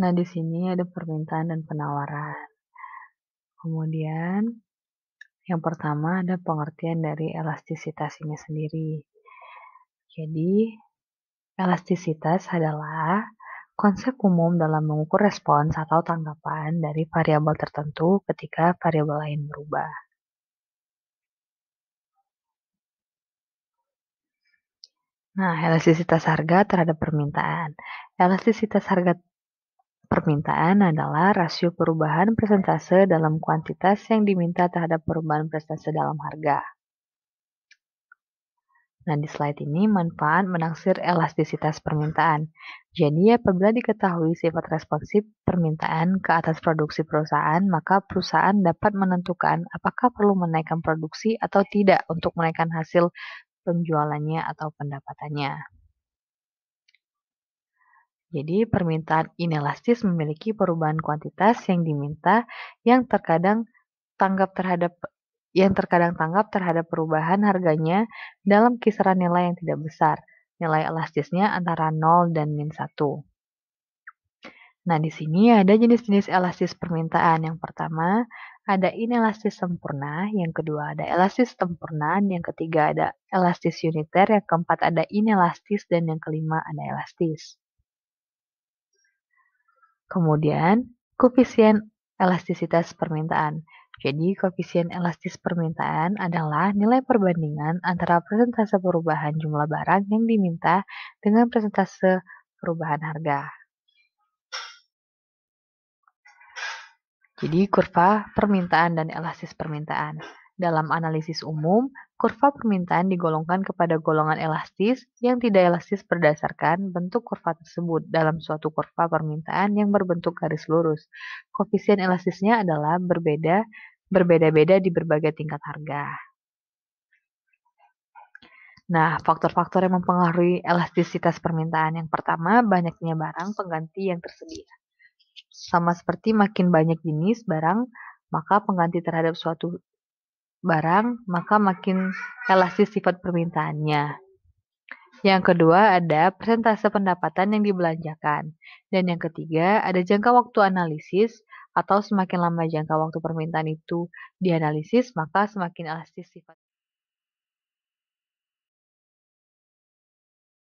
Nah, di sini ada permintaan dan penawaran. Kemudian, yang pertama ada pengertian dari elastisitas ini sendiri. Jadi, elastisitas adalah konsep umum dalam mengukur respons atau tanggapan dari variabel tertentu ketika variabel lain berubah. Nah, elastisitas harga terhadap permintaan. Elastisitas harga Permintaan adalah rasio perubahan persentase dalam kuantitas yang diminta terhadap perubahan persentase dalam harga. Nah, di slide ini manfaat menaksir elastisitas permintaan. Jadi, apabila diketahui sifat responsif permintaan ke atas produksi perusahaan, maka perusahaan dapat menentukan apakah perlu menaikkan produksi atau tidak untuk menaikkan hasil penjualannya atau pendapatannya. Jadi permintaan inelastis memiliki perubahan kuantitas yang diminta yang terkadang tanggap terhadap yang terkadang tanggap terhadap perubahan harganya dalam kisaran nilai yang tidak besar. Nilai elastisnya antara 0 dan min 1. Nah, di sini ada jenis-jenis elastis permintaan. Yang pertama, ada inelastis sempurna, yang kedua ada elastis sempurna, yang ketiga ada elastis uniter, yang keempat ada inelastis, dan yang kelima ada elastis. Kemudian, koefisien elastisitas permintaan. Jadi, koefisien elastis permintaan adalah nilai perbandingan antara persentase perubahan jumlah barang yang diminta dengan persentase perubahan harga. Jadi, kurva permintaan dan elastis permintaan. Dalam analisis umum, kurva permintaan digolongkan kepada golongan elastis yang tidak elastis berdasarkan bentuk kurva tersebut dalam suatu kurva permintaan yang berbentuk garis lurus. Koefisien elastisnya adalah berbeda berbeda-beda di berbagai tingkat harga. Nah, faktor-faktor yang mempengaruhi elastisitas permintaan yang pertama, banyaknya barang pengganti yang tersedia. Sama seperti makin banyak jenis barang, maka pengganti terhadap suatu barang, maka makin elastis sifat permintaannya. Yang kedua ada persentase pendapatan yang dibelanjakan. Dan yang ketiga ada jangka waktu analisis atau semakin lama jangka waktu permintaan itu dianalisis, maka semakin elastis sifat